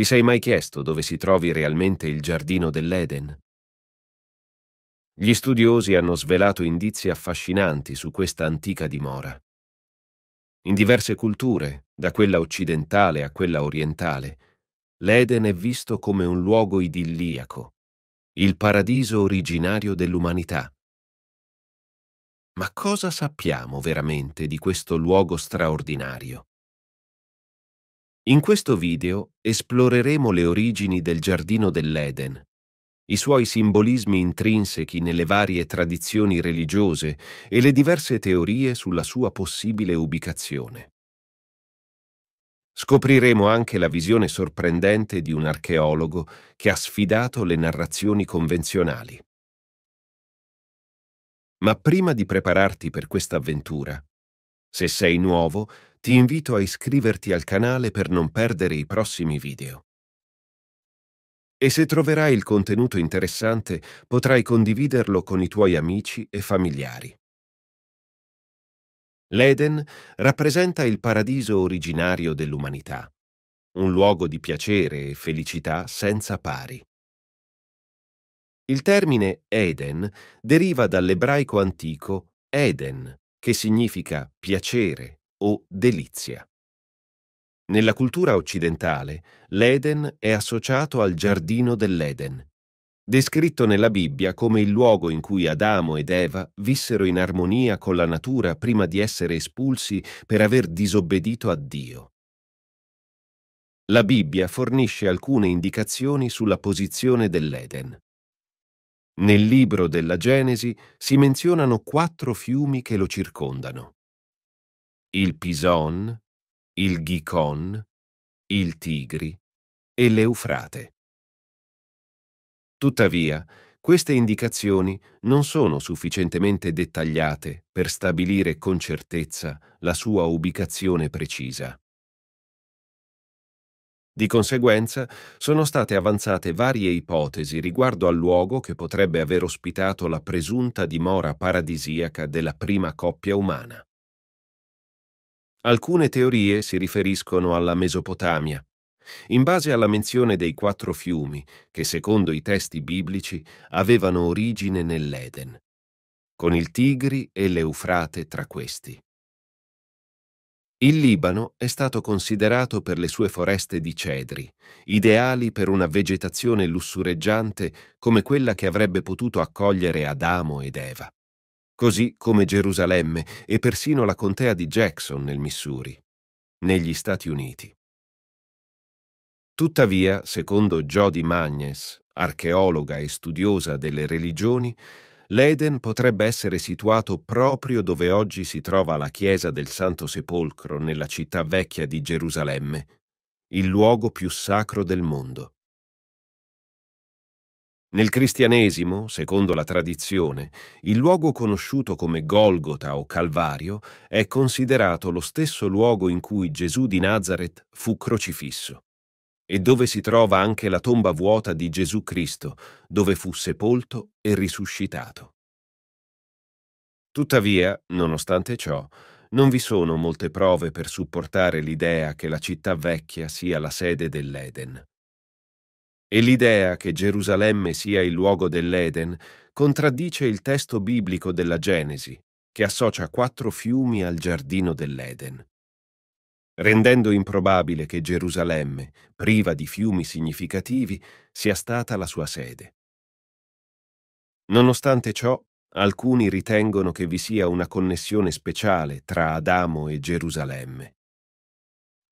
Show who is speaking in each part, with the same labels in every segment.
Speaker 1: Ti sei mai chiesto dove si trovi realmente il giardino dell'Eden? Gli studiosi hanno svelato indizi affascinanti su questa antica dimora. In diverse culture, da quella occidentale a quella orientale, l'Eden è visto come un luogo idilliaco, il paradiso originario dell'umanità. Ma cosa sappiamo veramente di questo luogo straordinario? In questo video esploreremo le origini del Giardino dell'Eden, i suoi simbolismi intrinsechi nelle varie tradizioni religiose e le diverse teorie sulla sua possibile ubicazione. Scopriremo anche la visione sorprendente di un archeologo che ha sfidato le narrazioni convenzionali. Ma prima di prepararti per questa avventura, se sei nuovo, ti invito a iscriverti al canale per non perdere i prossimi video. E se troverai il contenuto interessante, potrai condividerlo con i tuoi amici e familiari. L'Eden rappresenta il paradiso originario dell'umanità, un luogo di piacere e felicità senza pari. Il termine Eden deriva dall'ebraico antico Eden, che significa piacere, o delizia. Nella cultura occidentale, l'Eden è associato al giardino dell'Eden, descritto nella Bibbia come il luogo in cui Adamo ed Eva vissero in armonia con la natura prima di essere espulsi per aver disobbedito a Dio. La Bibbia fornisce alcune indicazioni sulla posizione dell'Eden. Nel libro della Genesi si menzionano quattro fiumi che lo circondano il Pison, il ghicon, il Tigri e l'Eufrate. Tuttavia, queste indicazioni non sono sufficientemente dettagliate per stabilire con certezza la sua ubicazione precisa. Di conseguenza, sono state avanzate varie ipotesi riguardo al luogo che potrebbe aver ospitato la presunta dimora paradisiaca della prima coppia umana. Alcune teorie si riferiscono alla Mesopotamia. In base alla menzione dei quattro fiumi, che secondo i testi biblici avevano origine nell'Eden, con il Tigri e l'Eufrate tra questi. Il Libano è stato considerato per le sue foreste di cedri, ideali per una vegetazione lussureggiante come quella che avrebbe potuto accogliere Adamo ed Eva così come Gerusalemme e persino la contea di Jackson nel Missouri, negli Stati Uniti. Tuttavia, secondo Jody Magnes, archeologa e studiosa delle religioni, l'Eden potrebbe essere situato proprio dove oggi si trova la chiesa del Santo Sepolcro nella città vecchia di Gerusalemme, il luogo più sacro del mondo. Nel cristianesimo, secondo la tradizione, il luogo conosciuto come Golgota o Calvario è considerato lo stesso luogo in cui Gesù di Nazareth fu crocifisso e dove si trova anche la tomba vuota di Gesù Cristo, dove fu sepolto e risuscitato. Tuttavia, nonostante ciò, non vi sono molte prove per supportare l'idea che la città vecchia sia la sede dell'Eden. E l'idea che Gerusalemme sia il luogo dell'Eden contraddice il testo biblico della Genesi, che associa quattro fiumi al giardino dell'Eden. Rendendo improbabile che Gerusalemme, priva di fiumi significativi, sia stata la sua sede. Nonostante ciò, alcuni ritengono che vi sia una connessione speciale tra Adamo e Gerusalemme.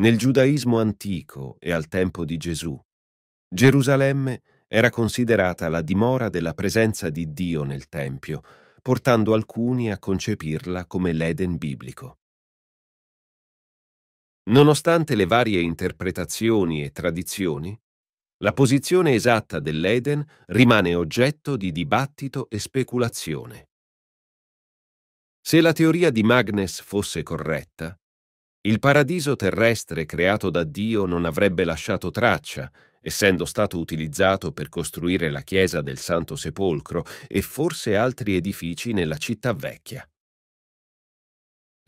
Speaker 1: Nel giudaismo antico e al tempo di Gesù, Gerusalemme era considerata la dimora della presenza di Dio nel Tempio, portando alcuni a concepirla come l'Eden biblico. Nonostante le varie interpretazioni e tradizioni, la posizione esatta dell'Eden rimane oggetto di dibattito e speculazione. Se la teoria di Magnes fosse corretta, il paradiso terrestre creato da Dio non avrebbe lasciato traccia essendo stato utilizzato per costruire la chiesa del Santo Sepolcro e forse altri edifici nella città vecchia.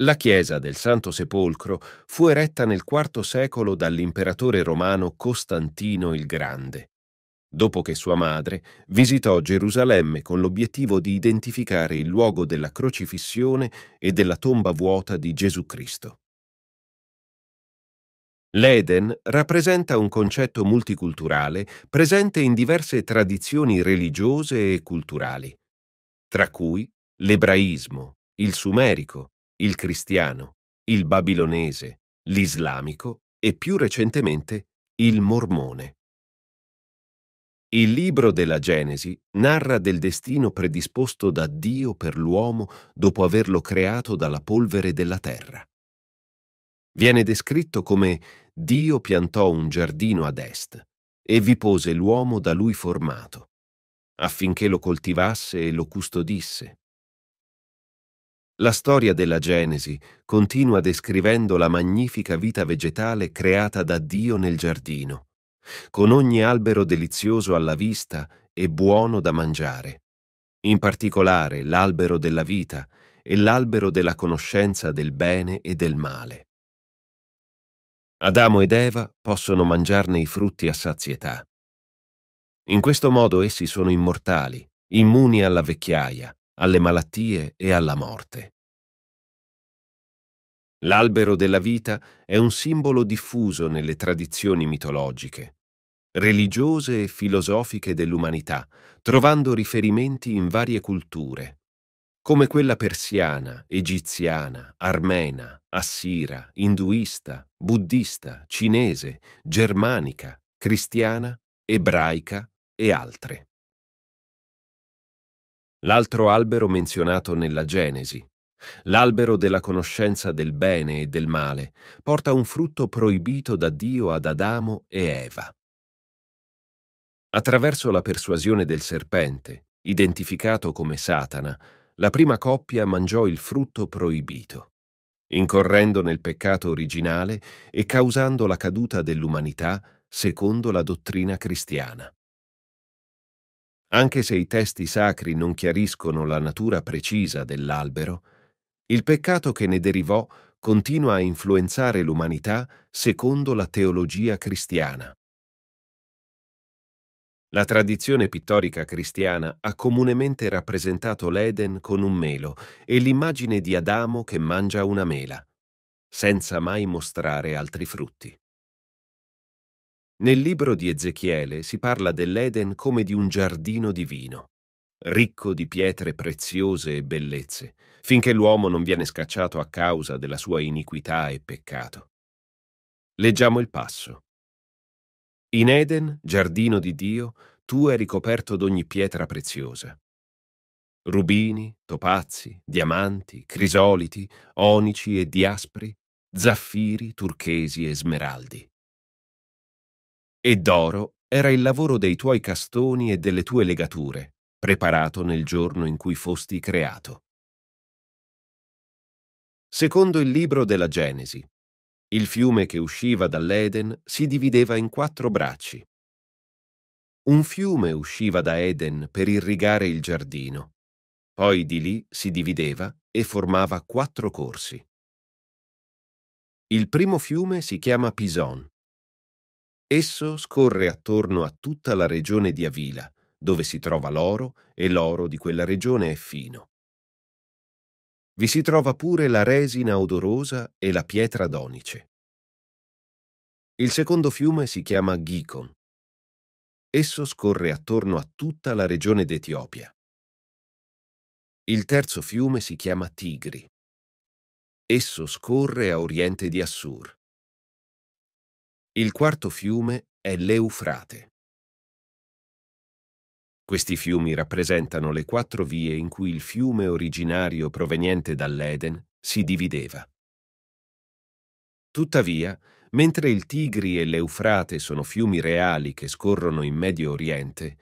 Speaker 1: La chiesa del Santo Sepolcro fu eretta nel IV secolo dall'imperatore romano Costantino il Grande, dopo che sua madre visitò Gerusalemme con l'obiettivo di identificare il luogo della crocifissione e della tomba vuota di Gesù Cristo. L'Eden rappresenta un concetto multiculturale presente in diverse tradizioni religiose e culturali, tra cui l'ebraismo, il sumerico, il cristiano, il babilonese, l'islamico e più recentemente il mormone. Il libro della Genesi narra del destino predisposto da Dio per l'uomo dopo averlo creato dalla polvere della terra. Viene descritto come Dio piantò un giardino ad est e vi pose l'uomo da lui formato, affinché lo coltivasse e lo custodisse. La storia della Genesi continua descrivendo la magnifica vita vegetale creata da Dio nel giardino, con ogni albero delizioso alla vista e buono da mangiare, in particolare l'albero della vita e l'albero della conoscenza del bene e del male. Adamo ed Eva possono mangiarne i frutti a sazietà. In questo modo essi sono immortali, immuni alla vecchiaia, alle malattie e alla morte. L'albero della vita è un simbolo diffuso nelle tradizioni mitologiche, religiose e filosofiche dell'umanità, trovando riferimenti in varie culture, come quella persiana, egiziana, armena, assira, induista, buddista, cinese, germanica, cristiana, ebraica e altre. L'altro albero menzionato nella Genesi, l'albero della conoscenza del bene e del male, porta un frutto proibito da Dio ad Adamo e Eva. Attraverso la persuasione del serpente, identificato come Satana, la prima coppia mangiò il frutto proibito, incorrendo nel peccato originale e causando la caduta dell'umanità secondo la dottrina cristiana. Anche se i testi sacri non chiariscono la natura precisa dell'albero, il peccato che ne derivò continua a influenzare l'umanità secondo la teologia cristiana. La tradizione pittorica cristiana ha comunemente rappresentato l'Eden con un melo e l'immagine di Adamo che mangia una mela, senza mai mostrare altri frutti. Nel libro di Ezechiele si parla dell'Eden come di un giardino divino, ricco di pietre preziose e bellezze, finché l'uomo non viene scacciato a causa della sua iniquità e peccato. Leggiamo il passo. In Eden, giardino di Dio, tu eri coperto d'ogni pietra preziosa. Rubini, topazi, diamanti, crisoliti, onici e diaspri, zaffiri, turchesi e smeraldi. E d'oro era il lavoro dei tuoi castoni e delle tue legature, preparato nel giorno in cui fosti creato. Secondo il libro della Genesi, il fiume che usciva dall'Eden si divideva in quattro bracci. Un fiume usciva da Eden per irrigare il giardino. Poi di lì si divideva e formava quattro corsi. Il primo fiume si chiama Pison. Esso scorre attorno a tutta la regione di Avila, dove si trova l'oro e l'oro di quella regione è fino. Vi si trova pure la resina odorosa e la pietra donice. Il secondo fiume si chiama Gikon. Esso scorre attorno a tutta la regione d'Etiopia. Il terzo fiume si chiama Tigri. Esso scorre a oriente di Assur. Il quarto fiume è l'Eufrate. Questi fiumi rappresentano le quattro vie in cui il fiume originario proveniente dall'Eden si divideva. Tuttavia, mentre il Tigri e l'Eufrate sono fiumi reali che scorrono in Medio Oriente,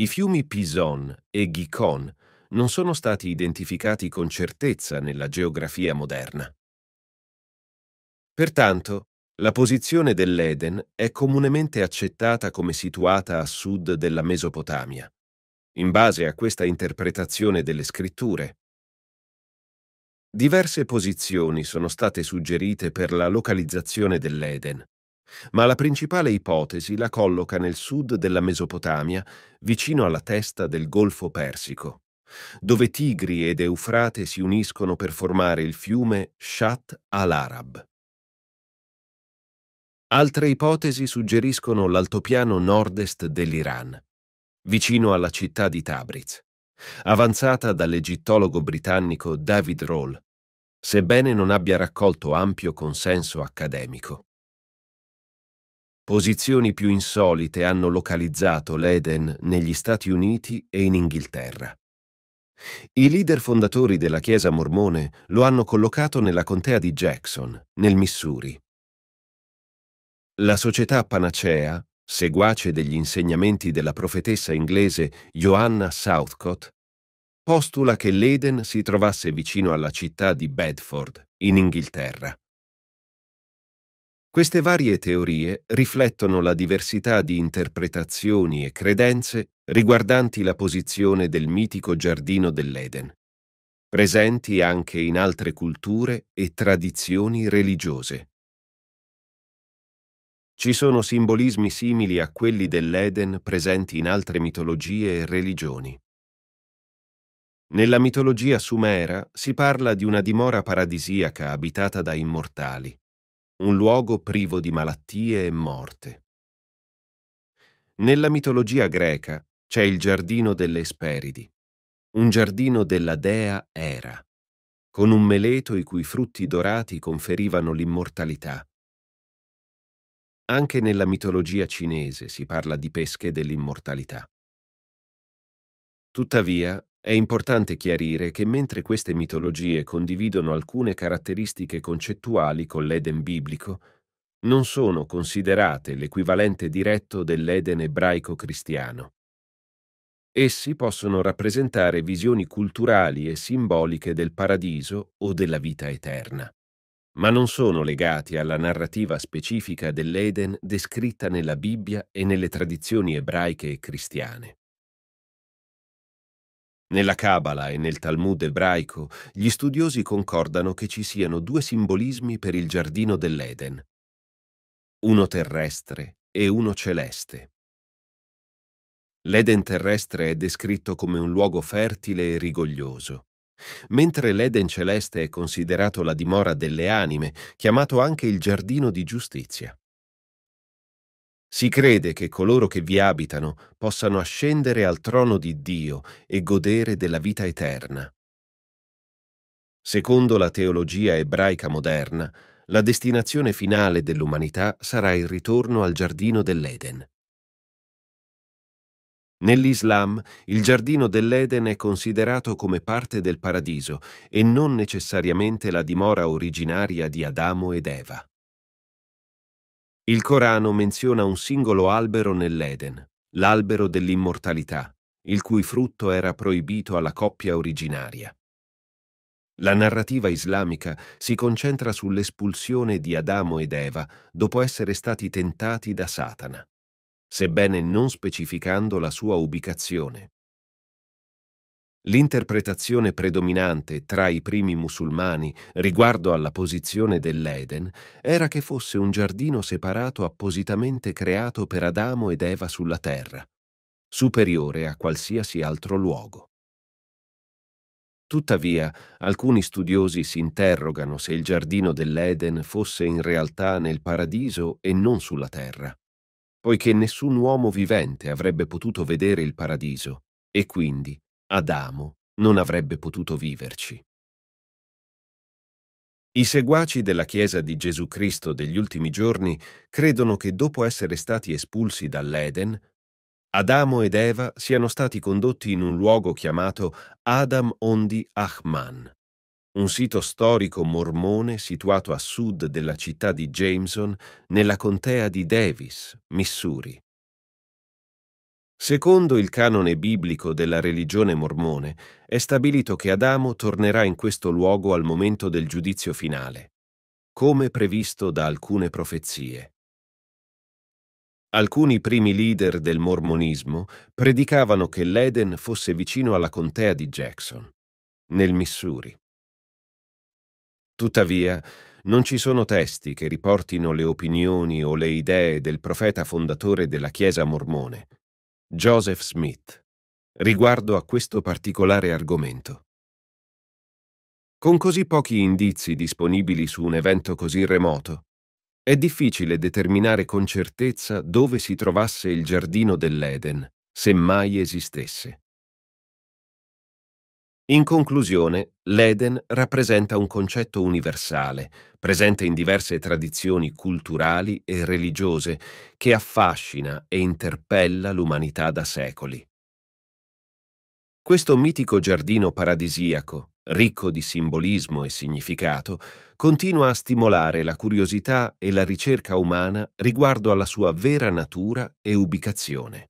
Speaker 1: i fiumi Pison e Gikon non sono stati identificati con certezza nella geografia moderna. Pertanto, la posizione dell'Eden è comunemente accettata come situata a sud della Mesopotamia, in base a questa interpretazione delle scritture. Diverse posizioni sono state suggerite per la localizzazione dell'Eden, ma la principale ipotesi la colloca nel sud della Mesopotamia, vicino alla testa del Golfo Persico, dove Tigri ed Eufrate si uniscono per formare il fiume Shat al-Arab. Altre ipotesi suggeriscono l'altopiano nord-est dell'Iran, vicino alla città di Tabriz, avanzata dall'egittologo britannico David Roll, sebbene non abbia raccolto ampio consenso accademico. Posizioni più insolite hanno localizzato l'Eden negli Stati Uniti e in Inghilterra. I leader fondatori della Chiesa mormone lo hanno collocato nella contea di Jackson, nel Missouri, la società panacea, seguace degli insegnamenti della profetessa inglese Joanna Southcott, postula che l'Eden si trovasse vicino alla città di Bedford, in Inghilterra. Queste varie teorie riflettono la diversità di interpretazioni e credenze riguardanti la posizione del mitico giardino dell'Eden, presenti anche in altre culture e tradizioni religiose. Ci sono simbolismi simili a quelli dell'Eden presenti in altre mitologie e religioni. Nella mitologia sumera si parla di una dimora paradisiaca abitata da immortali, un luogo privo di malattie e morte. Nella mitologia greca c'è il giardino delle Esperidi, un giardino della dea Era, con un meleto i cui frutti dorati conferivano l'immortalità anche nella mitologia cinese si parla di pesche dell'immortalità. Tuttavia, è importante chiarire che mentre queste mitologie condividono alcune caratteristiche concettuali con l'Eden biblico, non sono considerate l'equivalente diretto dell'Eden ebraico-cristiano. Essi possono rappresentare visioni culturali e simboliche del paradiso o della vita eterna ma non sono legati alla narrativa specifica dell'Eden descritta nella Bibbia e nelle tradizioni ebraiche e cristiane. Nella Kabbalah e nel Talmud ebraico gli studiosi concordano che ci siano due simbolismi per il giardino dell'Eden, uno terrestre e uno celeste. L'Eden terrestre è descritto come un luogo fertile e rigoglioso, Mentre l'Eden celeste è considerato la dimora delle anime, chiamato anche il giardino di giustizia. Si crede che coloro che vi abitano possano ascendere al trono di Dio e godere della vita eterna. Secondo la teologia ebraica moderna, la destinazione finale dell'umanità sarà il ritorno al giardino dell'Eden. Nell'Islam il giardino dell'Eden è considerato come parte del paradiso e non necessariamente la dimora originaria di Adamo ed Eva. Il Corano menziona un singolo albero nell'Eden, l'albero dell'immortalità, il cui frutto era proibito alla coppia originaria. La narrativa islamica si concentra sull'espulsione di Adamo ed Eva dopo essere stati tentati da Satana sebbene non specificando la sua ubicazione. L'interpretazione predominante tra i primi musulmani riguardo alla posizione dell'Eden era che fosse un giardino separato appositamente creato per Adamo ed Eva sulla terra, superiore a qualsiasi altro luogo. Tuttavia, alcuni studiosi si interrogano se il giardino dell'Eden fosse in realtà nel paradiso e non sulla terra poiché nessun uomo vivente avrebbe potuto vedere il paradiso, e quindi Adamo non avrebbe potuto viverci. I seguaci della Chiesa di Gesù Cristo degli ultimi giorni credono che dopo essere stati espulsi dall'Eden, Adamo ed Eva siano stati condotti in un luogo chiamato Adam Ondi Ahman, un sito storico mormone situato a sud della città di Jameson, nella contea di Davis, Missouri. Secondo il canone biblico della religione mormone, è stabilito che Adamo tornerà in questo luogo al momento del giudizio finale, come previsto da alcune profezie. Alcuni primi leader del mormonismo predicavano che l'Eden fosse vicino alla contea di Jackson, nel Missouri. Tuttavia, non ci sono testi che riportino le opinioni o le idee del profeta fondatore della Chiesa mormone, Joseph Smith, riguardo a questo particolare argomento. Con così pochi indizi disponibili su un evento così remoto, è difficile determinare con certezza dove si trovasse il giardino dell'Eden, se mai esistesse. In conclusione, l'Eden rappresenta un concetto universale, presente in diverse tradizioni culturali e religiose, che affascina e interpella l'umanità da secoli. Questo mitico giardino paradisiaco, ricco di simbolismo e significato, continua a stimolare la curiosità e la ricerca umana riguardo alla sua vera natura e ubicazione.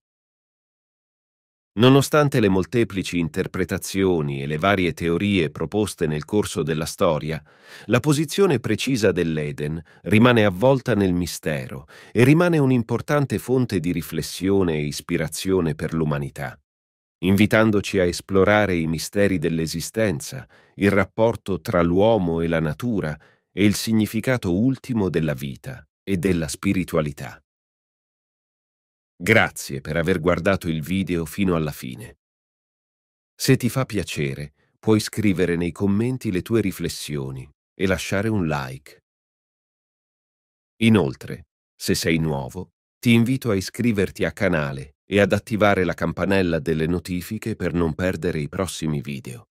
Speaker 1: Nonostante le molteplici interpretazioni e le varie teorie proposte nel corso della storia, la posizione precisa dell'Eden rimane avvolta nel mistero e rimane un'importante fonte di riflessione e ispirazione per l'umanità, invitandoci a esplorare i misteri dell'esistenza, il rapporto tra l'uomo e la natura e il significato ultimo della vita e della spiritualità. Grazie per aver guardato il video fino alla fine. Se ti fa piacere, puoi scrivere nei commenti le tue riflessioni e lasciare un like. Inoltre, se sei nuovo, ti invito a iscriverti a canale e ad attivare la campanella delle notifiche per non perdere i prossimi video.